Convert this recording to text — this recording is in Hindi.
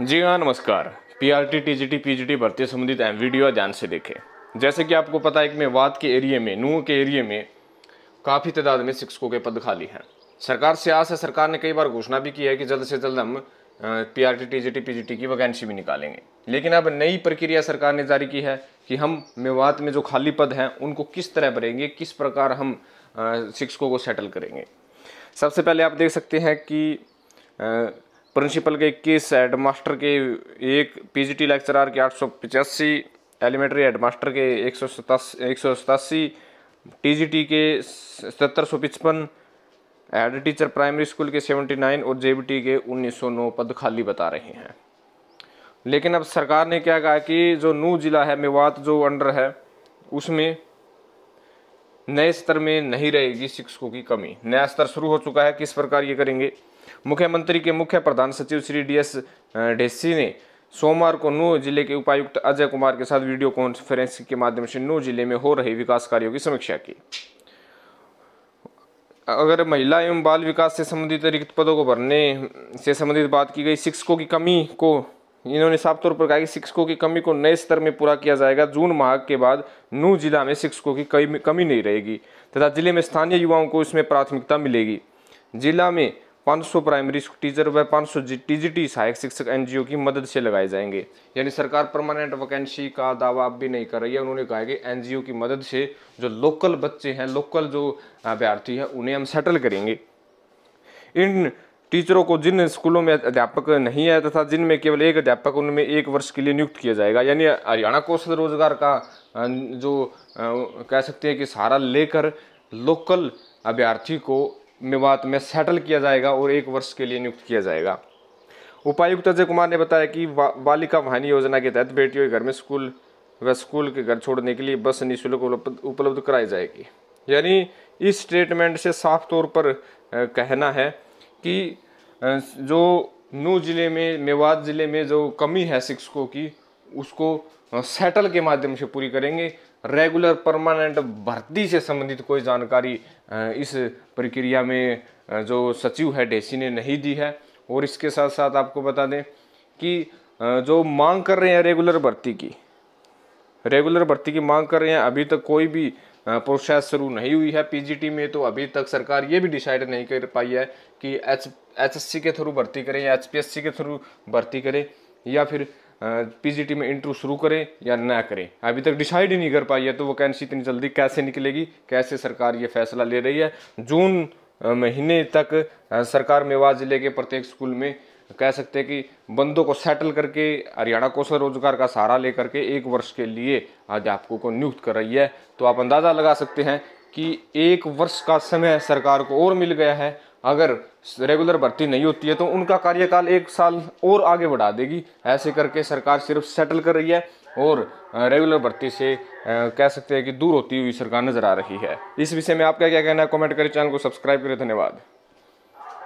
जी हाँ नमस्कार P R T T G T P G T भर्ती संबंधित अहम वीडियो ध्यान से देखें जैसे कि आपको पता है कि मेवात के एरिए में नूह के एरिए में काफ़ी तादाद में शिक्षकों के पद खाली हैं सरकार से आस है सरकार ने कई बार घोषणा भी की है कि जल्द से जल्द हम P R T T G T P G T की वैकेंसी भी निकालेंगे लेकिन अब नई प्रक्रिया सरकार ने जारी की है कि हम मेवात में जो खाली पद हैं उनको किस तरह भरेंगे किस प्रकार हम शिक्षकों को सेटल करेंगे सबसे पहले आप देख सकते हैं कि प्रिंसिपल के इक्कीस हेड मास्टर के एक पीजीटी लेक्चरार के आठ सौ पचासी एलिमेंट्री हेड मास्टर के एक सौ सतासी एक सौ सतासी टी के सतर सौ पचपन हेड टीचर प्राइमरी स्कूल के सेवेंटी नाइन और जे के उन्नीस सौ नौ पद खाली बता रहे हैं लेकिन अब सरकार ने क्या कहा कि जो नू जिला है मेवात जो अंडर है उसमें नए स्तर में नहीं रहेगी शिक्षकों की कमी नया स्तर शुरू हो चुका है किस प्रकार ये करेंगे मुख्यमंत्री के मुख्य प्रधान सचिव श्री डी एस ढेसी ने सोमवार को नू जिले के उपायुक्त अजय कुमार के साथ वीडियो कॉन्फ्रेंस के माध्यम से नू जिले में हो रहे विकास कार्यों की समीक्षा की अगर महिला एवं बाल विकास से संबंधित रिक्त पदों को भरने से संबंधित बात की गई शिक्षकों की कमी को इन्होंने साफ तौर पर कहा कि शिक्षकों की कमी को नए स्तर में पूरा किया जाएगा जून माह के बाद नू जिला में शिक्षकों की कमी नहीं रहेगी तथा जिले में स्थानीय युवाओं को इसमें प्राथमिकता मिलेगी जिला में 500 प्राइमरी टीचर व 500 सौ टीजीटी सहायक शिक्षक एनजीओ की मदद से लगाए जाएंगे यानी सरकार परमानेंट वैकेंसी का दावा अब भी नहीं कर रही है उन्होंने कहा है कि एनजीओ की मदद से जो लोकल बच्चे हैं लोकल जो अभ्यर्थी हैं उन्हें हम सेटल करेंगे इन टीचरों को जिन स्कूलों में अध्यापक नहीं है तथा जिनमें केवल एक अध्यापक उनमें एक वर्ष के लिए नियुक्त किया जाएगा यानी हरियाणा कौशल रोजगार का जो कह सकते हैं कि सहारा लेकर लोकल अभ्यर्थी को मेवात में सेटल किया जाएगा और एक वर्ष के लिए नियुक्त किया जाएगा उपायुक्त अजय कुमार ने बताया कि वा, बालिका वाहनी योजना के तहत बेटियों के घर में स्कूल व स्कूल के घर छोड़ने के लिए बस निःशुल्क उपलब्ध कराई जाएगी यानी इस स्टेटमेंट से साफ तौर पर कहना है कि जो नू ज़िले में मेवात ज़िले में जो कमी है शिक्षकों की उसको सेटल के माध्यम से पूरी करेंगे रेगुलर परमानेंट भर्ती से संबंधित कोई जानकारी इस प्रक्रिया में जो सचिव है डेसी ने नहीं दी है और इसके साथ साथ आपको बता दें कि जो मांग कर रहे हैं रेगुलर भर्ती की रेगुलर भर्ती की मांग कर रहे हैं अभी तक कोई भी प्रोसेस शुरू नहीं हुई है पीजीटी में तो अभी तक सरकार ये भी डिसाइड नहीं कर पाई है कि एच एचएससी के थ्रू भर्ती करें या एचपीएससी के थ्रू भर्ती करें या फिर पीजीटी में इंटरव्यू शुरू करें या ना करें अभी तक डिसाइड ही नहीं कर पाई है तो वैकेंसी इतनी जल्दी कैसे निकलेगी कैसे सरकार ये फैसला ले रही है जून महीने तक सरकार मेवा ज़िले के प्रत्येक स्कूल में कह सकते हैं कि बंदों को सेटल करके हरियाणा कौशल रोजगार का सहारा लेकर के एक वर्ष के लिए अध्यापकों को नियुक्त कर रही है तो आप अंदाज़ा लगा सकते हैं कि एक वर्ष का समय सरकार को और मिल गया है अगर रेगुलर भर्ती नहीं होती है तो उनका कार्यकाल एक साल और आगे बढ़ा देगी ऐसे करके सरकार सिर्फ सेटल कर रही है और रेगुलर भर्ती से कह सकते हैं कि दूर होती हुई सरकार नजर आ रही है इस विषय में आपका क्या कहना है कॉमेंट करें चैनल को सब्सक्राइब करें धन्यवाद